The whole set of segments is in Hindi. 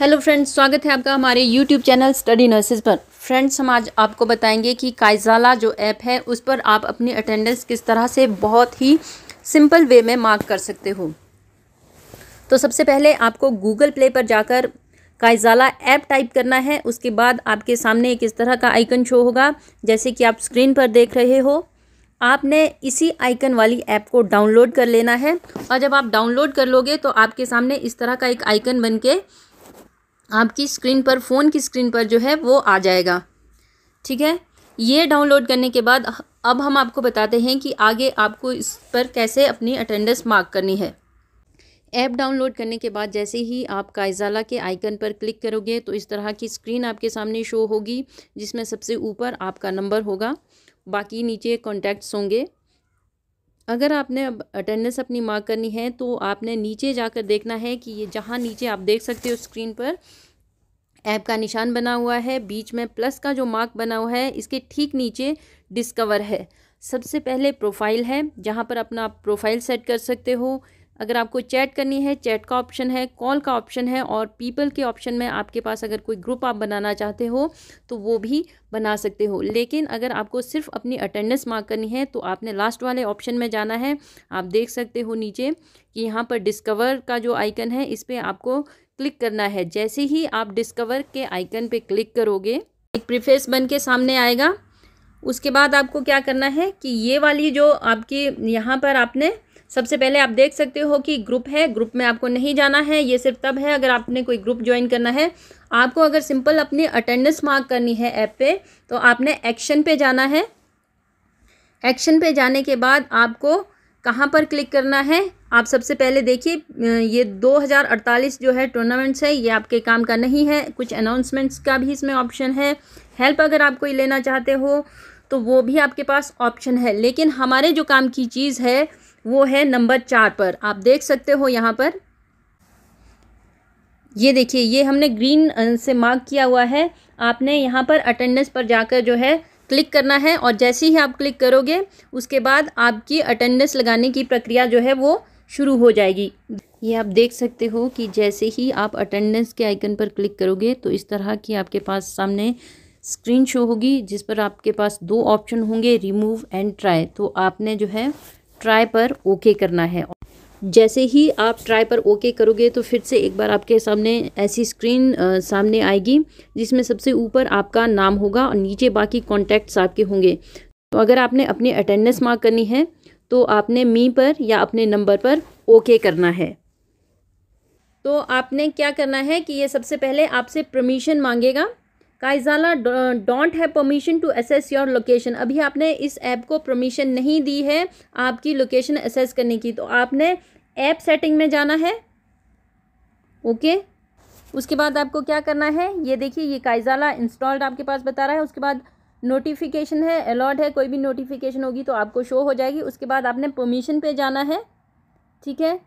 हेलो फ्रेंड्स स्वागत है आपका हमारे यूट्यूब चैनल स्टडी नर्सेज पर फ्रेंड्स हम आज आपको बताएंगे कि काइजाला जो ऐप है उस पर आप अपनी अटेंडेंस किस तरह से बहुत ही सिंपल वे में मार्क कर सकते हो तो सबसे पहले आपको गूगल प्ले पर जाकर काइजाला ऐप टाइप करना है उसके बाद आपके सामने एक इस तरह का आइकन शो होगा जैसे कि आप स्क्रीन पर देख रहे हो आपने इसी आइकन वाली ऐप को डाउनलोड कर लेना है और जब आप डाउनलोड कर लोगे तो आपके सामने इस तरह का एक आइकन बन के आपकी स्क्रीन पर फ़ोन की स्क्रीन पर जो है वो आ जाएगा ठीक है ये डाउनलोड करने के बाद अब हम आपको बताते हैं कि आगे आपको इस पर कैसे अपनी अटेंडेंस मार्क करनी है ऐप डाउनलोड करने के बाद जैसे ही आप कायजाला के आइकन पर क्लिक करोगे तो इस तरह की स्क्रीन आपके सामने शो होगी जिसमें सबसे ऊपर आपका नंबर होगा बाकी नीचे कॉन्टैक्ट्स होंगे अगर आपने अब अटेंडेंस अपनी मार्क करनी है तो आपने नीचे जाकर देखना है कि ये जहाँ नीचे आप देख सकते हो स्क्रीन पर ऐप का निशान बना हुआ है बीच में प्लस का जो मार्क बना हुआ है इसके ठीक नीचे डिस्कवर है सबसे पहले प्रोफाइल है जहाँ पर अपना आप प्रोफाइल सेट कर सकते हो अगर आपको चैट करनी है चैट का ऑप्शन है कॉल का ऑप्शन है और पीपल के ऑप्शन में आपके पास अगर कोई ग्रुप आप बनाना चाहते हो तो वो भी बना सकते हो लेकिन अगर आपको सिर्फ अपनी अटेंडेंस मार्क करनी है तो आपने लास्ट वाले ऑप्शन में जाना है आप देख सकते हो नीचे कि यहाँ पर डिस्कवर का जो आइकन है इस पर आपको क्लिक करना है जैसे ही आप डिस्कवर के आइकन पर क्लिक करोगे एक प्रिफेस बन के सामने आएगा उसके बाद आपको क्या करना है कि ये वाली जो आपकी यहाँ पर आपने सबसे पहले आप देख सकते हो कि ग्रुप है ग्रुप में आपको नहीं जाना है ये सिर्फ तब है अगर आपने कोई ग्रुप ज्वाइन करना है आपको अगर सिंपल अपनी अटेंडेंस मार्क करनी है ऐप पे तो आपने एक्शन पे जाना है एक्शन पे जाने के बाद आपको कहाँ पर क्लिक करना है आप सबसे पहले देखिए ये 2048 जो है टूर्नामेंट्स है ये आपके काम का नहीं है कुछ अनाउंसमेंट्स का भी इसमें ऑप्शन है हेल्प अगर आप कोई लेना चाहते हो तो वो भी आपके पास ऑप्शन है लेकिन हमारे जो काम की चीज़ है वो है नंबर चार पर आप देख सकते हो यहाँ पर ये देखिए ये हमने ग्रीन से मार्क किया हुआ है आपने यहाँ पर अटेंडेंस पर जाकर जो है क्लिक करना है और जैसे ही आप क्लिक करोगे उसके बाद आपकी अटेंडेंस लगाने की प्रक्रिया जो है वो शुरू हो जाएगी ये आप देख सकते हो कि जैसे ही आप अटेंडेंस के आइकन पर क्लिक करोगे तो इस तरह की आपके पास सामने स्क्रीन शो होगी जिस पर आपके पास दो ऑप्शन होंगे रिमूव एंड ट्राई तो आपने जो है ट्राई पर ओके करना है जैसे ही आप ट्राई पर ओके करोगे तो फिर से एक बार आपके सामने ऐसी स्क्रीन सामने आएगी जिसमें सबसे ऊपर आपका नाम होगा और नीचे बाकी कॉन्टैक्ट्स आपके होंगे तो अगर आपने अपनी अटेंडेंस मार्क करनी है तो आपने मी पर या अपने नंबर पर ओके करना है तो आपने क्या करना है कि ये सबसे पहले आपसे परमिशन मांगेगा Kaizala don't have permission to access your location अभी आपने इस ऐप को परमिशन नहीं दी है आपकी लोकेशन असेस करने की तो आपने ऐप सेटिंग में जाना है ओके okay? उसके बाद आपको क्या करना है ये देखिए ये काइजाला इंस्टॉल्ड आपके पास बता रहा है उसके बाद नोटिफिकेशन है अलर्ट है कोई भी नोटिफिकेशन होगी तो आपको शो हो जाएगी उसके बाद आपने परमिशन पे जाना है ठीक है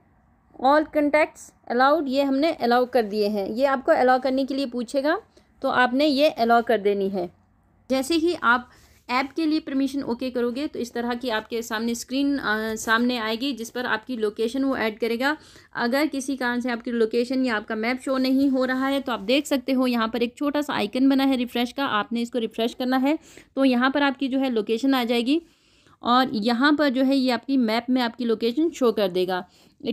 ऑल कंटैक्ट्स अलाउड ये हमने अलाउ कर दिए हैं ये आपको अलाउ करने के लिए पूछेगा तो आपने ये अलाउ कर देनी है जैसे ही आप ऐप के लिए परमिशन ओके करोगे तो इस तरह की आपके सामने स्क्रीन आ, सामने आएगी जिस पर आपकी लोकेशन वो ऐड करेगा अगर किसी कारण से आपकी लोकेशन या आपका मैप शो नहीं हो रहा है तो आप देख सकते हो यहाँ पर एक छोटा सा आइकन बना है रिफ़्रेश का आपने इसको रिफ़्रेश करना है तो यहाँ पर आपकी जो है लोकेशन आ जाएगी और यहाँ पर जो है ये आपकी मैप में आपकी लोकेशन शो कर देगा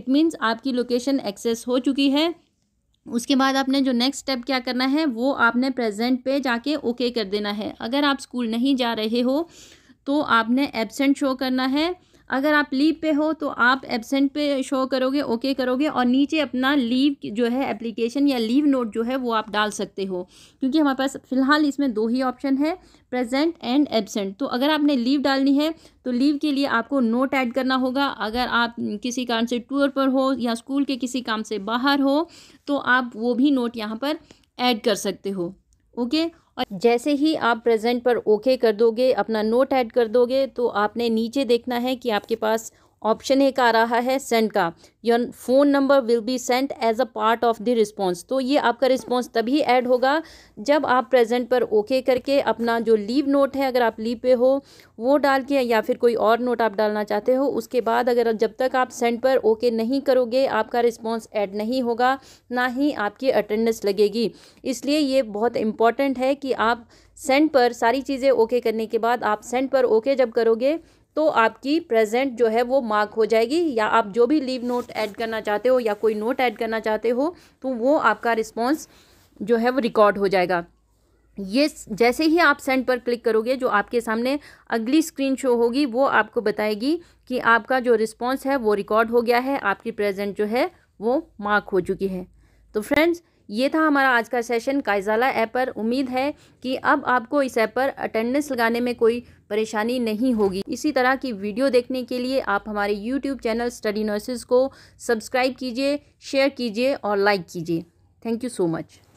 इट मीन्स आपकी लोकेशन एक्सेस हो चुकी है उसके बाद आपने जो नेक्स्ट स्टेप क्या करना है वो आपने प्रेजेंट पे जाके ओके कर देना है अगर आप स्कूल नहीं जा रहे हो तो आपने एबसेंट शो करना है अगर आप लीव पे हो तो आप एबसेंट पे शो करोगे ओके करोगे और नीचे अपना लीव जो है एप्लीकेशन या लीव नोट जो है वो आप डाल सकते हो क्योंकि हमारे पास फ़िलहाल इसमें दो ही ऑप्शन है प्रेजेंट एंड एबसेंट तो अगर आपने लीव डालनी है तो लीव के लिए आपको नोट ऐड करना होगा अगर आप किसी कारण से टूर पर हो या स्कूल के किसी काम से बाहर हो तो आप वो भी नोट यहाँ पर ऐड कर सकते हो ओके और जैसे ही आप प्रेजेंट पर ओके कर दोगे अपना नोट ऐड कर दोगे तो आपने नीचे देखना है कि आपके पास ऑप्शन एक आ रहा है सेंड का your phone number will be sent as a part of the response तो ये आपका रिस्पॉन्स तभी ऐड होगा जब आप प्रेजेंट पर ओके okay करके अपना जो लीव नोट है अगर आप लीव पे हो वो डाल के या फिर कोई और नोट आप डालना चाहते हो उसके बाद अगर जब तक आप सेंड पर ओके okay नहीं करोगे आपका रिस्पॉन्स ऐड नहीं होगा ना ही आपकी अटेंडेंस लगेगी इसलिए ये बहुत इंपॉर्टेंट है कि आप सेंड पर सारी चीज़ें ओके okay करने के बाद आप सेंड पर ओके जब करोगे तो आपकी प्रेजेंट जो है वो मार्क हो जाएगी या आप जो भी लीव नोट ऐड करना चाहते हो या कोई नोट ऐड करना चाहते हो तो वो आपका रिस्पॉन्स जो है वो रिकॉर्ड हो जाएगा ये जैसे ही आप सेंड पर क्लिक करोगे जो आपके सामने अगली स्क्रीन शो होगी वो आपको बताएगी कि आपका जो रिस्पॉन्स है वो रिकॉर्ड हो गया है आपकी प्रेजेंट जो है वो मार्क हो चुकी है तो फ्रेंड्स ये था हमारा आज का सेशन कायजाला ऐप पर उम्मीद है कि अब आपको इस ऐप पर अटेंडेंस लगाने में कोई परेशानी नहीं होगी इसी तरह की वीडियो देखने के लिए आप हमारे यूट्यूब चैनल स्टडी नर्सेज को सब्सक्राइब कीजिए शेयर कीजिए और लाइक कीजिए थैंक यू सो मच